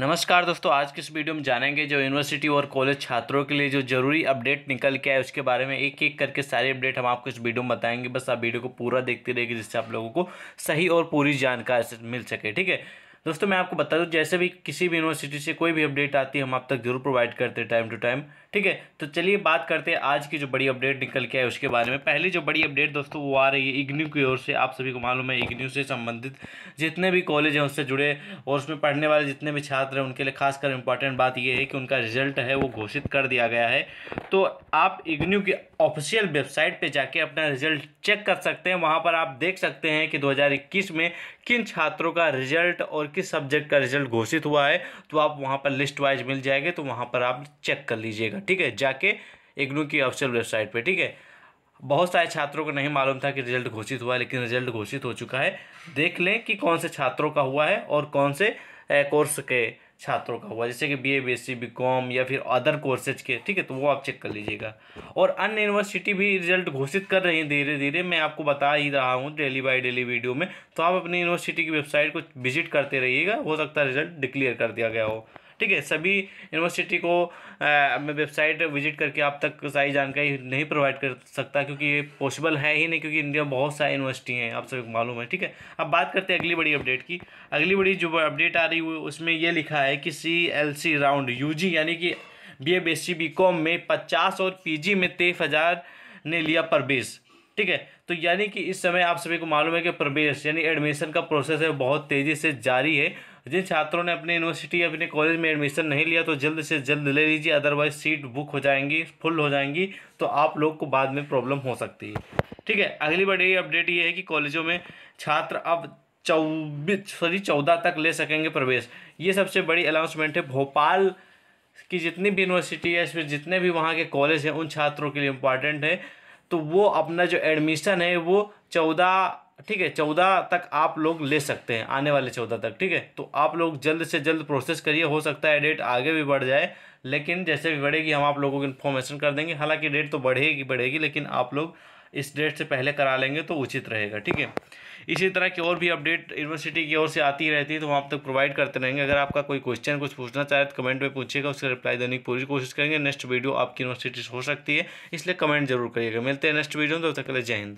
नमस्कार दोस्तों आज के इस वीडियो में जानेंगे जो यूनिवर्सिटी और कॉलेज छात्रों के लिए जो जरूरी अपडेट निकल के आए उसके बारे में एक एक करके सारे अपडेट हम आपको इस वीडियो में बताएंगे बस आप वीडियो को पूरा देखते रहेगी जिससे आप लोगों को सही और पूरी जानकारी मिल सके ठीक है दोस्तों मैं आपको बता दूं जैसे भी किसी भी यूनिवर्सिटी से कोई भी अपडेट आती है हम आप तक जरूर प्रोवाइड करते हैं टाइम टू टाइम ठीक है तो चलिए बात करते हैं आज की जो बड़ी अपडेट निकल के आए उसके बारे में पहली जो बड़ी अपडेट दोस्तों वो आ रही है इग्न्यू की ओर से आप सभी को मालूम है इग्न्यू से संबंधित जितने भी कॉलेज हैं उससे जुड़े और उसमें पढ़ने वाले जितने भी छात्र हैं उनके लिए खासकर इंपॉर्टेंट बात यह है कि उनका रिजल्ट है वो घोषित कर दिया गया है तो आप इग्न्यू की ऑफिशियल वेबसाइट पर जाके अपना रिजल्ट चेक कर सकते हैं वहाँ पर आप देख सकते हैं कि दो में किन छात्रों का रिजल्ट और किस सब्जेक्ट का रिजल्ट घोषित हुआ है तो आप वहाँ पर लिस्ट वाइज मिल जाएंगे तो वहाँ पर आप चेक कर लीजिएगा ठीक है जाके इग्नू की ऑफिशियल वेबसाइट पर ठीक है बहुत सारे छात्रों को नहीं मालूम था कि रिजल्ट घोषित हुआ है लेकिन रिजल्ट घोषित हो चुका है देख लें कि कौन से छात्रों का हुआ है और कौन से कोर्स के छात्रों का हुआ जैसे कि B A B S C B com या फिर अदर कोर्सेज के ठीक है तो वो आप चेक कर लीजिएगा और अन्य यूनिवर्सिटी भी रिजल्ट घोषित कर रही है धीरे धीरे मैं आपको बता ही रहा हूँ डेली बाई डेली वीडियो में तो आप अपनी यूनिवर्सिटी की वेबसाइट को विजिट करते रहिएगा हो सकता है रिजल्ट डिक्लेयर कर दिया गया हो ठीक है सभी यूनिवर्सिटी को मैं वेबसाइट विजिट करके आप तक सारी जानकारी नहीं प्रोवाइड कर सकता क्योंकि ये पॉसिबल है ही नहीं क्योंकि इंडिया में बहुत सारी यूनिवर्सिटी हैं आप सभी को मालूम है ठीक है अब बात करते हैं अगली बड़ी अपडेट की अगली बड़ी जो अपडेट आ रही हुई उसमें यह लिखा है कि C L C round U G यानी कि B A B S C B com में पचास और पी जी में तेईस हज़ार ने लिया प्रवेश ठीक है तो यानी कि इस समय आप सभी को मालूम है कि प्रवेश यानी एडमिशन का प्रोसेस है बहुत तेज़ी से जारी है जिन छात्रों ने अपने यूनिवर्सिटी या अपने कॉलेज में एडमिशन नहीं लिया तो जल्द से जल्द ले लीजिए अदरवाइज सीट बुक हो जाएंगी फुल हो जाएंगी तो आप लोग को बाद में प्रॉब्लम हो सकती है ठीक है अगली बड़ी अपडेट ये है कि कॉलेजों में छात्र अब चौबीस सॉरी चौदह तक ले सकेंगे प्रवेश ये सबसे बड़ी अनाउंसमेंट है भोपाल की जितनी भी यूनिवर्सिटी है इसमें जितने भी वहाँ के कॉलेज हैं उन छात्रों के लिए इम्पॉर्टेंट है तो वो अपना जो एडमिशन है वो चौदह ठीक है चौदह तक आप लोग ले सकते हैं आने वाले चौदह तक ठीक है तो आप लोग जल्द से जल्द प्रोसेस करिए हो सकता है डेट आगे भी बढ़ जाए लेकिन जैसे भी बढ़ेगी हम आप लोगों को इन्फॉर्मेशन कर देंगे हालांकि डेट तो बढ़ेगी बढ़ेगी लेकिन आप लोग इस डेट से पहले करा लेंगे तो उचित रहेगा ठीक है इसी तरह की और भी अपडेट यूनिवर्सिटी की ओर से आती रहती है तो हम आप तक प्रोवाइड करते रहेंगे अगर आपका कोई क्वेश्चन कुछ पूछना चाहे तो कमेंट में पूछिएगा उसका रिप्लाई देने की पूरी कोशिश करेंगे नेक्स्ट वीडियो आपकी यूनिवर्सिटी से हो सकती है इसलिए कमेंट जरूर करिएगा मिलते हैं नेक्स्ट वीडियो में तब तक के लिए जय हिंद